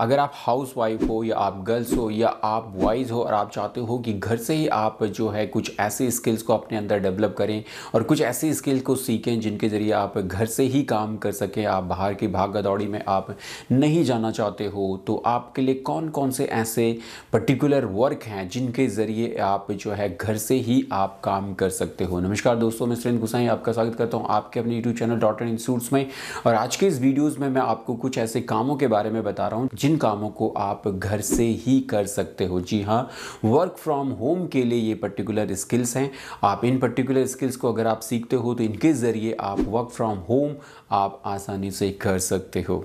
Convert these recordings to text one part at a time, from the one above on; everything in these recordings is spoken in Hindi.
अगर आप हाउस वाइफ हो या आप गर्ल्स हो या आप बॉयज़ हो और आप चाहते हो कि घर से ही आप जो है कुछ ऐसे स्किल्स को अपने अंदर डेवलप करें और कुछ ऐसे स्किल को सीखें जिनके ज़रिए आप घर से ही काम कर सकें आप बाहर की भागा दौड़ी में आप नहीं जाना चाहते हो तो आपके लिए कौन कौन से ऐसे पर्टिकुलर वर्क हैं जिनके ज़रिए आप जो है घर से ही आप काम कर सकते हो नमस्कार दोस्तों मैं सुरेंद्र गुसाई आपका स्वागत करता हूँ आपके अपने YouTube channel dot and institutes में और आज के इस वीडियोज़ में मैं आपको कुछ ऐसे कामों के बारे में बता रहा हूँ जिन कामों को आप घर से ही कर सकते हो जी हाँ वर्क फ्रॉम होम के लिए ये पर्टिकुलर स्किल्स हैं आप इन पर्टिकुलर स्किल्स को अगर आप सीखते हो तो इनके ज़रिए आप वर्क फ्रॉम होम आप आसानी से कर सकते हो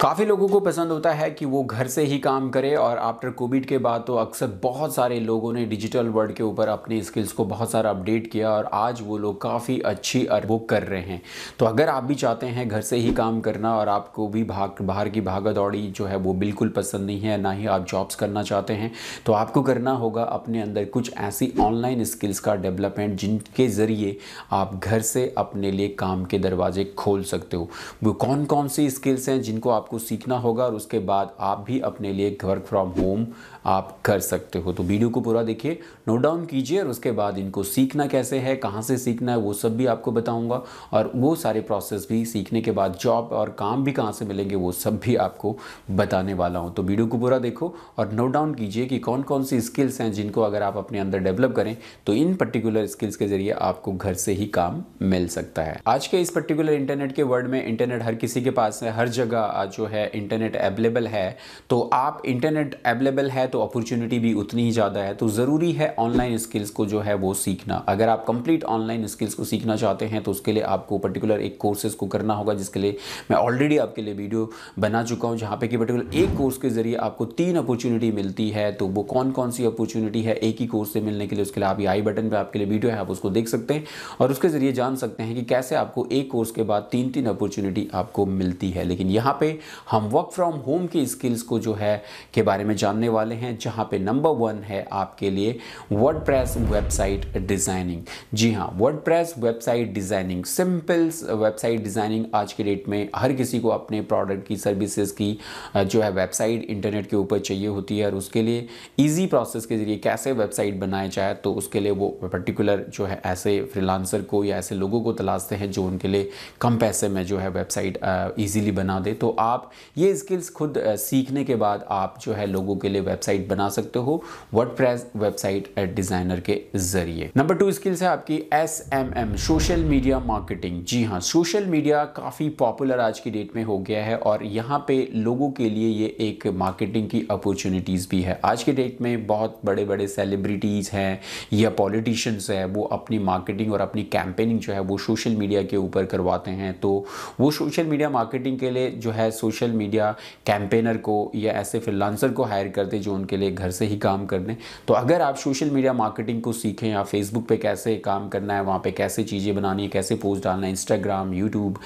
काफ़ी लोगों को पसंद होता है कि वो घर से ही काम करे और आफ्टर कोविड के बाद तो अक्सर बहुत सारे लोगों ने डिजिटल वर्ल्ड के ऊपर अपने स्किल्स को बहुत सारा अपडेट किया और आज वो लोग काफ़ी अच्छी वो कर रहे हैं तो अगर आप भी चाहते हैं घर से ही काम करना और आपको भी भाग बाहर की भागा दौड़ी जो है वो बिल्कुल पसंद नहीं है ना ही आप जॉब्स करना चाहते हैं तो आपको करना होगा अपने अंदर कुछ ऐसी ऑनलाइन स्किल्स का डेवलपमेंट जिनके ज़रिए आप घर से अपने लिए काम के दरवाजे खोल सकते हो वो कौन कौन सी स्किल्स हैं जिनको आप आपको सीखना होगा और उसके बाद आप भी अपने लिए वर्क फ्रॉम होम आप कर सकते हो तो वीडियो को पूरा देखिए नोट डाउन कीजिए और उसके बाद इनको सीखना कैसे है कहाँ से सीखना है वो सब भी आपको बताऊँगा और वो सारे प्रोसेस भी सीखने के बाद जॉब और काम भी कहाँ से मिलेंगे वो सब भी आपको बताने वाला हूँ तो वीडियो को पूरा देखो और नोट डाउन कीजिए कि कौन कौन सी स्किल्स हैं जिनको अगर आप अपने अंदर डेवलप करें तो इन पर्टिकुलर स्किल्स के जरिए आपको घर से ही काम मिल सकता है आज के इस पर्टिकुलर इंटरनेट के वर्ल्ड में इंटरनेट हर किसी के पास है हर जगह आज जो है इंटरनेट अवेलेबल है तो आप इंटरनेट अवेलेबल है तो अपॉर्चुनिटी भी उतनी ही ज़्यादा है तो ज़रूरी है ऑनलाइन स्किल्स को जो है वो सीखना अगर आप कंप्लीट ऑनलाइन स्किल्स को सीखना चाहते हैं तो उसके लिए आपको पर्टिकुलर एक कोर्सेज को करना होगा जिसके लिए मैं ऑलरेडी आपके लिए वीडियो बना चुका हूँ जहाँ पर कि पर्टिकुलर एक कोर्स के ज़रिए आपको तीन अपॉर्चुनिटी मिलती है तो वो कौन कौन सी अपॉर्चुनिटी है एक ही कोर्स से मिलने के लिए उसके लिए आप ये आई बटन पर आपके लिए वीडियो है आप उसको देख सकते हैं और उसके ज़रिए जान सकते हैं कि कैसे आपको एक कोर्स के बाद तीन तीन अपॉर्चुनिटी आपको मिलती है लेकिन यहाँ पे हम वर्क फ्रॉम होम की स्किल्स को जो है के बारे में जानने वाले हैं जहां पे नंबर वन है आपके लिए वर्ड वेबसाइट डिज़ाइनिंग जी हाँ word website designing simple website designing आज के डेट में हर किसी को अपने प्रोडक्ट की सर्विसेज की जो है वेबसाइट इंटरनेट के ऊपर चाहिए होती है और उसके लिए ईजी प्रोसेस के जरिए कैसे वेबसाइट बनाया जाए तो उसके लिए वो पर्टिकुलर जो है ऐसे फ्रीलांसर को या ऐसे लोगों को तलाशते हैं जो उनके लिए कम पैसे में जो है वेबसाइट ईजिली बना दे तो आप आप ये स्किल्स खुद सीखने के बाद आप जो है लोगों के लिए वेबसाइट बना सकते हो वर्ड वेबसाइट डिज़ाइनर के ज़रिए नंबर टू स्किल्स है आपकी S M M social media marketing जी हाँ सोशल मीडिया काफ़ी पॉपुलर आज की डेट में हो गया है और यहाँ पे लोगों के लिए ये एक मार्केटिंग की अपॉर्चुनिटीज़ भी है आज के डेट में बहुत बड़े बड़े सेलिब्रिटीज़ हैं या पॉलिटिशियंस हैं वो अपनी मार्केटिंग और अपनी कैंपेनिंग जो है वो सोशल मीडिया के ऊपर करवाते हैं तो वो सोशल मीडिया मार्केटिंग के लिए जो है सोशल मीडिया कैंपेनर को या ऐसे फ्रीलांसर को हायर करते जो उनके लिए घर से ही काम कर दें तो अगर आप सोशल मीडिया मार्केटिंग को सीखें या फेसबुक पे कैसे काम करना है वहाँ पे कैसे चीज़ें बनानी है कैसे पोस्ट डालना है इंस्टाग्राम यूट्यूब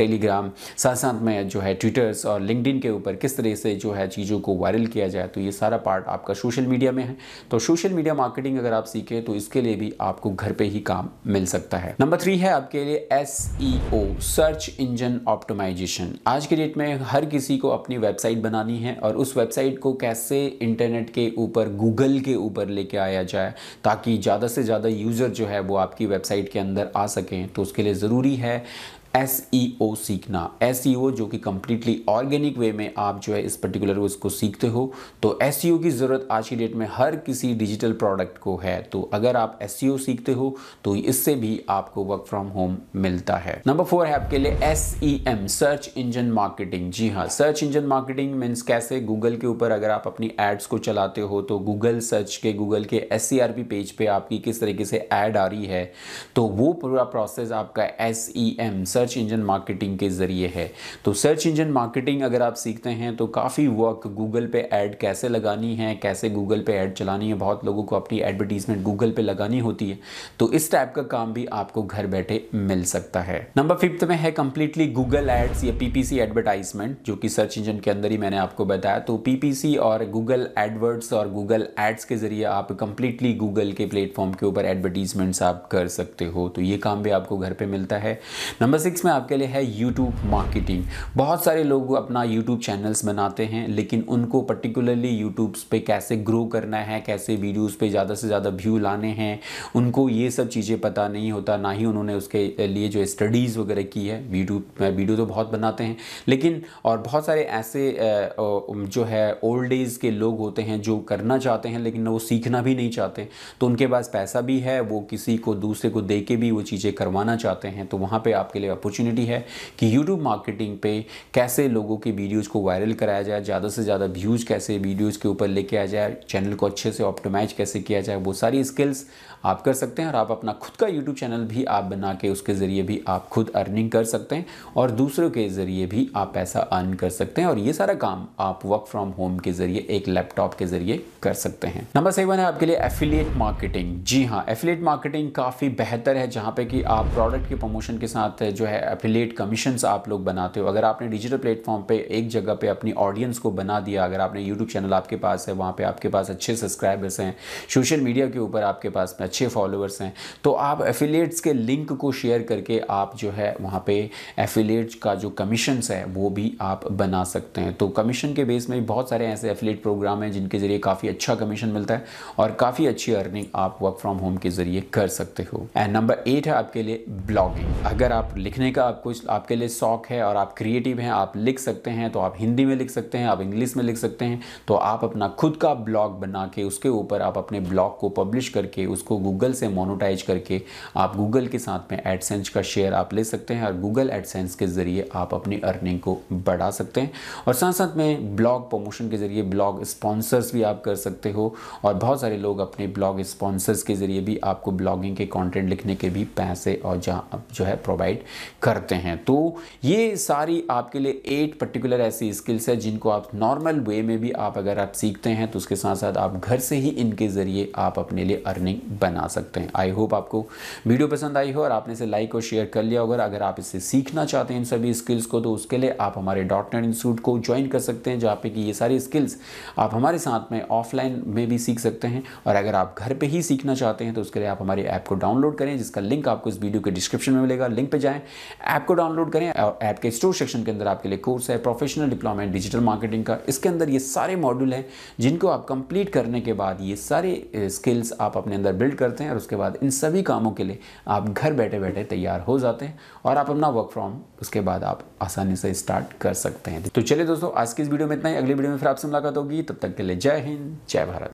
टेलीग्राम साथ साथ में जो है ट्विटर्स और लिंकडिन के ऊपर किस तरह से जो है चीज़ों को वायरल किया जाए तो ये सारा पार्ट आपका सोशल मीडिया में है तो सोशल मीडिया मार्केटिंग अगर आप सीखें तो इसके लिए भी आपको घर पर ही काम मिल सकता है नंबर थ्री है आपके लिए एस सर्च इंजन ऑप्टोमाइजेशन आज के डेट में हर किसी को अपनी वेबसाइट बनानी है और उस वेबसाइट को कैसे इंटरनेट के ऊपर गूगल के ऊपर लेके आया जाए ताकि ज़्यादा से ज़्यादा यूज़र जो है वो आपकी वेबसाइट के अंदर आ सकें तो उसके लिए ज़रूरी है एस ई ओ सीखना एस ई ओ जो कि कम्प्लीटली ऑर्गेनिक वे में आप जो है इस पर्टिकुलर उसको सीखते हो तो एस ई ओ की ज़रूरत आज की डेट में हर किसी डिजिटल प्रोडक्ट को है तो अगर आप एस ई ओ सीखते हो तो इससे भी आपको वर्क फ्रॉम होम मिलता है नंबर फोर है आपके लिए S E M search engine marketing जी हाँ सर्च इंजन मार्केटिंग मीन्स कैसे गूगल के ऊपर अगर आप अपनी एड्स को चलाते हो तो गूगल सर्च के गूगल के S C R P page पे आपकी किस तरीके से एड आ रही है तो वो पूरा प्रोसेस आपका S E M search search engine marketing के ज़रिए है तो सर्च इंजन मार्केटिंग अगर आप सीखते हैं तो काफ़ी वर्क गूगल पे ऐड कैसे लगानी है कैसे गूगल पे ऐड चलानी है बहुत लोगों को अपनी एडवर्टीजमेंट गूगल पे लगानी होती है तो इस टाइप का काम भी आपको घर बैठे मिल सकता है नंबर फिफ्थ में है कंप्लीटली गूगल एड्स या पीपीसी एडवर्टाइजमेंट जो कि सर्च इंजन के अंदर ही मैंने आपको बताया तो पीपीसी और गूगल एडवर्ड्स और गूगल एड्स के जरिए आप कंप्लीटली गूगल के प्लेटफॉर्म के ऊपर एडवर्टीजमेंट्स आप कर सकते हो तो ये काम भी आपको घर पे मिलता है नंबर सिक्स सिक्स में आपके लिए है यूट्यूब मार्केटिंग बहुत सारे लोग अपना यूट्यूब चैनल्स बनाते हैं लेकिन उनको पर्टिकुलरली यूट्यूब्स पे कैसे ग्रो करना है कैसे वीडियोस पे ज़्यादा से ज़्यादा व्यू लाने हैं उनको ये सब चीज़ें पता नहीं होता ना ही उन्होंने उसके लिए जो स्टडीज़ वगैरह की है यूट्यूब वीडियो तो बहुत बनाते हैं लेकिन और बहुत सारे ऐसे जो है ओल्ड एज के लोग होते हैं जो करना चाहते हैं लेकिन वो सीखना भी नहीं चाहते तो उनके पास पैसा भी है वो किसी को दूसरे को दे के भी वो चीज़ें करवाना चाहते हैं तो वहाँ पर आपके लिए अपॉर्चुनिटी है कि यूट्यूब मार्केटिंग पे कैसे लोगों की वीडियोज़ को वायरल कराया जाए ज़्यादा से ज़्यादा व्यूज़ कैसे वीडियोज़ के ऊपर लेके आया जाए चैनल को अच्छे से ऑप्टोमाइज कैसे किया जाए वो सारी स्किल्स आप कर सकते हैं और आप अपना खुद का यूट्यूब चैनल भी आप बना के उसके ज़रिए भी आप खुद अर्निंग कर सकते हैं और दूसरों के ज़रिए भी आप पैसा अर्न कर सकते हैं और ये सारा काम आप वर्क फ्रॉम होम के ज़रिए एक लैपटॉप के ज़रिए कर सकते हैं नंबर सेवन है आपके लिए एफिलिएट मार्केटिंग जी हाँ एफिलिएट मार्केटिंग काफ़ी बेहतर है जहाँ पे कि आप प्रोडक्ट के प्रमोशन के साथ जो है है अफिलेट कमीशन आप लोग बनाते हो अगर आपने डिजिटल प्लेटफॉर्म पे एक जगह पे अपनी ऑडियंस को बना दिया अगर आपने यूट्यूब चैनल आपके पास है वहाँ पे आपके पास अच्छे सब्सक्राइबर्स हैं सोशल मीडिया के ऊपर आपके पास में अच्छे फॉलोअर्स हैं तो आप एफिलेट्स के लिंक को शेयर करके आप जो है वहाँ पे एफिलेट का जो कमीशंस है वो भी आप बना सकते हैं तो कमीशन के बेस में बहुत सारे ऐसे एफिलेट प्रोग्राम हैं जिनके ज़रिए काफ़ी अच्छा कमीशन मिलता है और काफ़ी अच्छी अर्निंग आप वर्क फ्रॉम होम के ज़रिए कर सकते हो एंड नंबर एट है आपके लिए ब्लॉगिंग अगर आप लिख लिखने का आपको आपके लिए शौक है और आप क्रिएटिव हैं आप लिख सकते हैं तो आप हिंदी में लिख सकते हैं आप इंग्लिश में लिख सकते हैं तो आप अपना खुद का ब्लॉग बना के उसके ऊपर आप अपने ब्लॉग को पब्लिश करके उसको गूगल से मोनोटाइज करके आप गूगल के साथ में एडसेंस का शेयर आप ले सकते हैं और गूगल एडसेंस के ज़रिए आप अपनी अर्निंग को बढ़ा सकते हैं और साथ साथ में ब्लॉग प्रमोशन के ज़रिए ब्लॉग स्पॉन्सर्स भी आप कर सकते हो और बहुत सारे लोग अपने ब्लॉग स्पॉन्सर्स के ज़रिए भी आपको ब्लॉगिंग के कॉन्टेंट लिखने के भी पैसे और जहाँ जो है प्रोवाइड करते हैं तो ये सारी आपके लिए एट पर्टिकुलर ऐसी स्किल्स है जिनको आप नॉर्मल वे में भी आप अगर आप सीखते हैं तो उसके साथ साथ आप घर से ही इनके ज़रिए आप अपने लिए अर्निंग बना सकते हैं आई होप आपको वीडियो पसंद आई हो और आपने इसे लाइक और शेयर कर लिया होगा अगर आप इसे सीखना चाहते हैं इन सभी स्किल्स को तो उसके लिए आप हमारे डॉट नेट इंस्टीट्यूट को ज्वाइन कर सकते हैं जहाँ पे कि ये सारी स्किल्स आप हमारे साथ में ऑफलाइन में भी सीख सकते हैं और अगर आप घर पर ही सीखना चाहते हैं तो उसके लिए आप हमारे ऐप को डाउनलोड करें जिसका लिंक आपको इस वीडियो के डिस्क्रिप्शन में मिलेगा लिंक पर जाएँ ऐप को डाउनलोड करें और ऐप के स्टोर सेक्शन के अंदर आपके लिए कोर्स है प्रोफेशनल डिप्लोमा डिजिटल मार्केटिंग का इसके अंदर ये सारे मॉड्यूल हैं जिनको आप कंप्लीट करने के बाद ये सारे स्किल्स आप अपने अंदर बिल्ड करते हैं और उसके बाद इन सभी कामों के लिए आप घर बैठे बैठे तैयार हो जाते हैं और आप अपना वर्क फ्रॉम उसके बाद आप आसानी से स्टार्ट कर सकते हैं तो चलिए दोस्तों आज की इस वीडियो में इतना ही अगली वीडियो में फिर आपसे मुलाकात होगी तब तक के लिए जय हिंद जय भारत